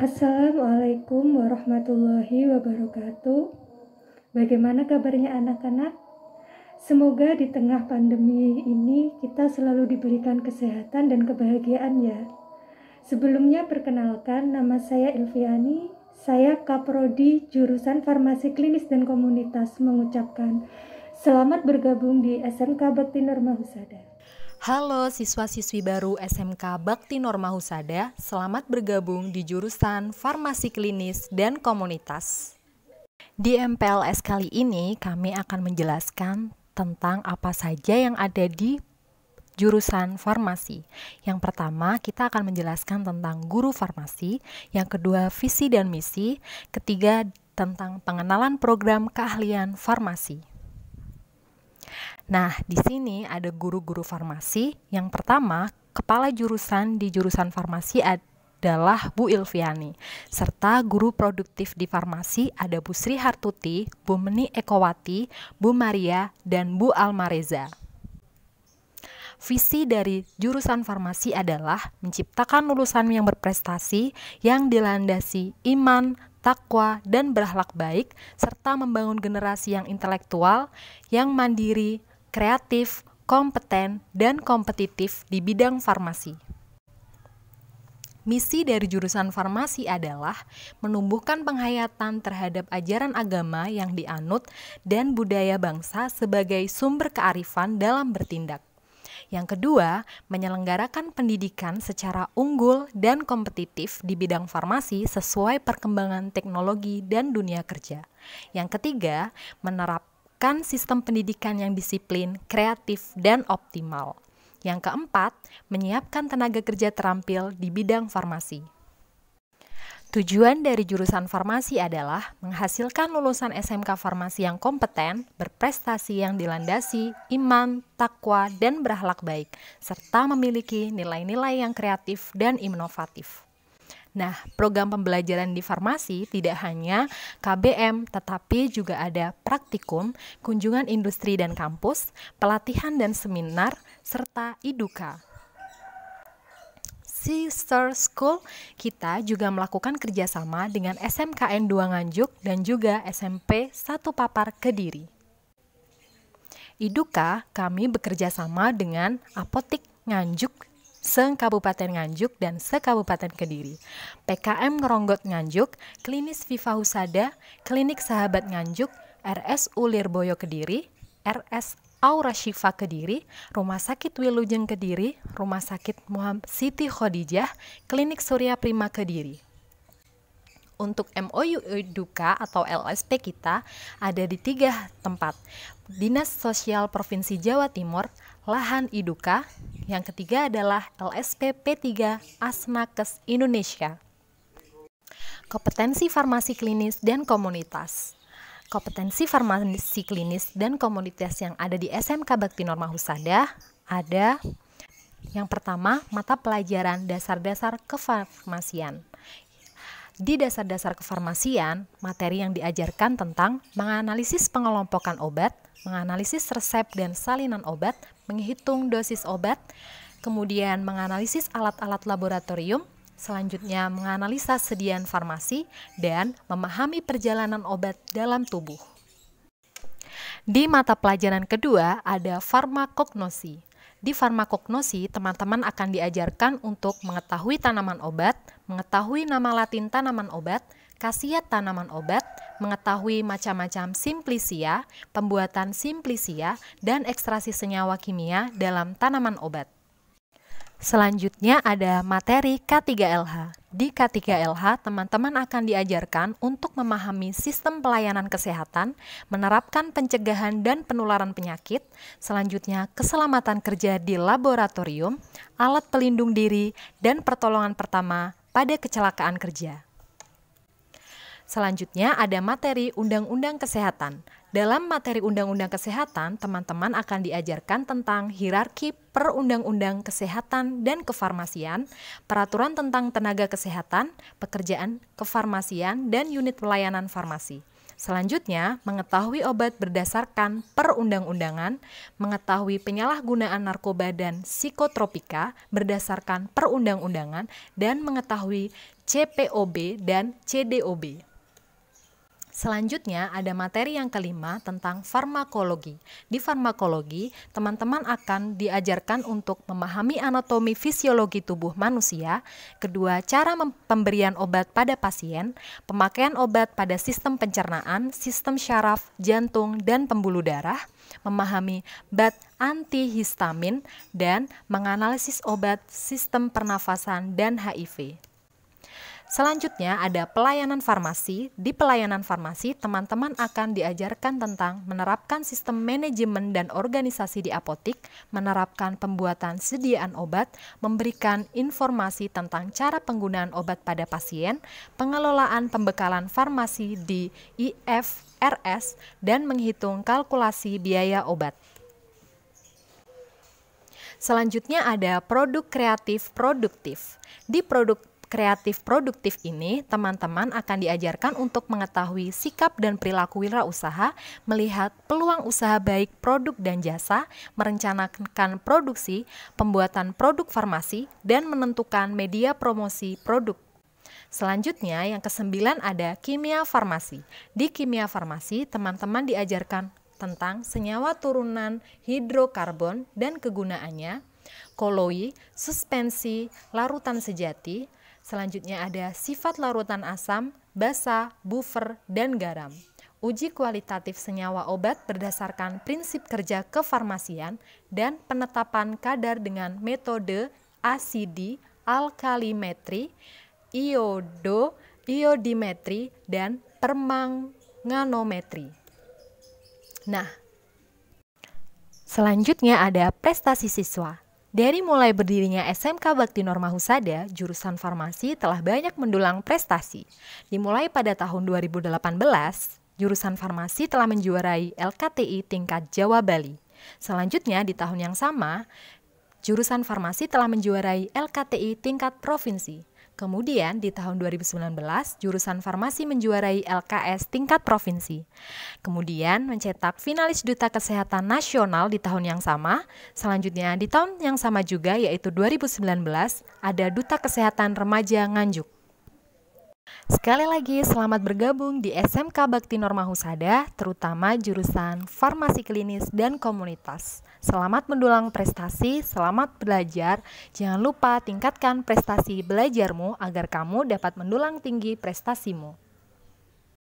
Assalamualaikum warahmatullahi wabarakatuh. Bagaimana kabarnya anak-anak? Semoga di tengah pandemi ini kita selalu diberikan kesehatan dan kebahagiaan ya. Sebelumnya perkenalkan nama saya Ilviani, saya Kaprodi jurusan Farmasi Klinis dan Komunitas mengucapkan selamat bergabung di SMK Bakti Norma Husada. Halo siswa-siswi baru SMK Bakti Norma Husada, selamat bergabung di jurusan Farmasi Klinis dan Komunitas. Di MPLS kali ini kami akan menjelaskan tentang apa saja yang ada di jurusan farmasi. Yang pertama, kita akan menjelaskan tentang guru farmasi, yang kedua visi dan misi, ketiga tentang pengenalan program keahlian farmasi. Nah, di sini ada guru-guru farmasi. Yang pertama, kepala jurusan di jurusan farmasi adalah Bu Ilviani, serta guru produktif di farmasi ada Bu Sri Hartuti, Bu Meni Ekowati, Bu Maria, dan Bu Almareza. Visi dari jurusan farmasi adalah menciptakan lulusan yang berprestasi yang dilandasi iman, takwa, dan berakhlak baik serta membangun generasi yang intelektual, yang mandiri, kreatif, kompeten, dan kompetitif di bidang farmasi. Misi dari jurusan farmasi adalah menumbuhkan penghayatan terhadap ajaran agama yang dianut dan budaya bangsa sebagai sumber kearifan dalam bertindak. Yang kedua, menyelenggarakan pendidikan secara unggul dan kompetitif di bidang farmasi sesuai perkembangan teknologi dan dunia kerja. Yang ketiga, menerapkan menerapkan sistem pendidikan yang disiplin, kreatif, dan optimal. Yang keempat, menyiapkan tenaga kerja terampil di bidang farmasi. Tujuan dari jurusan farmasi adalah menghasilkan lulusan SMK farmasi yang kompeten, berprestasi yang dilandasi, iman, takwa, dan berahlak baik, serta memiliki nilai-nilai yang kreatif dan inovatif. Nah, program pembelajaran di farmasi tidak hanya KBM, tetapi juga ada praktikum, kunjungan industri dan kampus, pelatihan dan seminar, serta iduka. Sister School kita juga melakukan kerjasama dengan SMKN 2 Nganjuk dan juga SMP 1 Papar Kediri. Iduka kami bekerja sama dengan Apotik Nganjuk se-Kabupaten Nganjuk dan se-Kabupaten Kediri, PKM Ngeronggot Nganjuk, Klinis Viva Husada, Klinik Sahabat Nganjuk, RS Ulirboyo Kediri, RS Aura Shifa Kediri, Rumah Sakit Wilujeng Kediri, Rumah Sakit Muhammad Siti Khadijah, Klinik Surya Prima Kediri untuk MOU Eduka atau LSP kita ada di tiga tempat. Dinas Sosial Provinsi Jawa Timur, Lahan Iduka, yang ketiga adalah LSP P3 Asnakes Indonesia. Kompetensi Farmasi Klinis dan Komunitas Kompetensi farmasi klinis dan komunitas yang ada di SMK Bakti Norma Husada ada yang pertama, mata pelajaran dasar-dasar kefarmasian. Di dasar-dasar kefarmasian, materi yang diajarkan tentang menganalisis pengelompokan obat, menganalisis resep dan salinan obat, menghitung dosis obat, kemudian menganalisis alat-alat laboratorium, selanjutnya menganalisa sediaan farmasi, dan memahami perjalanan obat dalam tubuh. Di mata pelajaran kedua ada farmakognosi, di farmakognosi, teman-teman akan diajarkan untuk mengetahui tanaman obat, mengetahui nama latin tanaman obat, khasiat tanaman obat, mengetahui macam-macam simplisia, pembuatan simplisia, dan ekstrasi senyawa kimia dalam tanaman obat. Selanjutnya ada materi K3LH. Di K3LH, teman-teman akan diajarkan untuk memahami sistem pelayanan kesehatan, menerapkan pencegahan dan penularan penyakit, selanjutnya keselamatan kerja di laboratorium, alat pelindung diri, dan pertolongan pertama pada kecelakaan kerja. Selanjutnya ada materi Undang-Undang Kesehatan. Dalam materi Undang-Undang Kesehatan, teman-teman akan diajarkan tentang hierarki perundang-undang kesehatan dan kefarmasian, peraturan tentang tenaga kesehatan, pekerjaan kefarmasian, dan unit pelayanan farmasi. Selanjutnya, mengetahui obat berdasarkan perundang-undangan, mengetahui penyalahgunaan narkoba dan psikotropika berdasarkan perundang-undangan, dan mengetahui CPOB dan CDOB. Selanjutnya ada materi yang kelima tentang farmakologi. Di farmakologi, teman-teman akan diajarkan untuk memahami anatomi fisiologi tubuh manusia, kedua cara pemberian obat pada pasien, pemakaian obat pada sistem pencernaan, sistem syaraf, jantung, dan pembuluh darah, memahami bat antihistamin, dan menganalisis obat sistem pernafasan dan HIV. Selanjutnya ada pelayanan farmasi. Di pelayanan farmasi, teman-teman akan diajarkan tentang menerapkan sistem manajemen dan organisasi di apotik, menerapkan pembuatan sediaan obat, memberikan informasi tentang cara penggunaan obat pada pasien, pengelolaan pembekalan farmasi di IFRS, dan menghitung kalkulasi biaya obat. Selanjutnya ada produk kreatif produktif. Di produk kreatif produktif ini, teman-teman akan diajarkan untuk mengetahui sikap dan perilaku wirausaha, melihat peluang usaha baik produk dan jasa, merencanakan produksi, pembuatan produk farmasi, dan menentukan media promosi produk. Selanjutnya, yang kesembilan ada kimia farmasi. Di kimia farmasi, teman-teman diajarkan tentang senyawa turunan hidrokarbon dan kegunaannya, koloi, suspensi, larutan sejati, Selanjutnya ada sifat larutan asam, basa, buffer, dan garam. Uji kualitatif senyawa obat berdasarkan prinsip kerja kefarmasian dan penetapan kadar dengan metode ACD, alkalimetri, iodo, iodimetri, dan permanganometri. Nah, selanjutnya ada prestasi siswa. Dari mulai berdirinya SMK Bakti Norma Husada, jurusan farmasi telah banyak mendulang prestasi. Dimulai pada tahun 2018, jurusan farmasi telah menjuarai LKTI tingkat Jawa Bali. Selanjutnya di tahun yang sama, jurusan farmasi telah menjuarai LKTI tingkat provinsi. Kemudian di tahun 2019, jurusan farmasi menjuarai LKS tingkat provinsi. Kemudian mencetak finalis Duta Kesehatan Nasional di tahun yang sama. Selanjutnya di tahun yang sama juga yaitu 2019 ada Duta Kesehatan Remaja Nganjuk. Sekali lagi, selamat bergabung di SMK Bakti Norma Husada, terutama jurusan Farmasi Klinis dan Komunitas. Selamat mendulang prestasi, selamat belajar. Jangan lupa tingkatkan prestasi belajarmu agar kamu dapat mendulang tinggi prestasimu.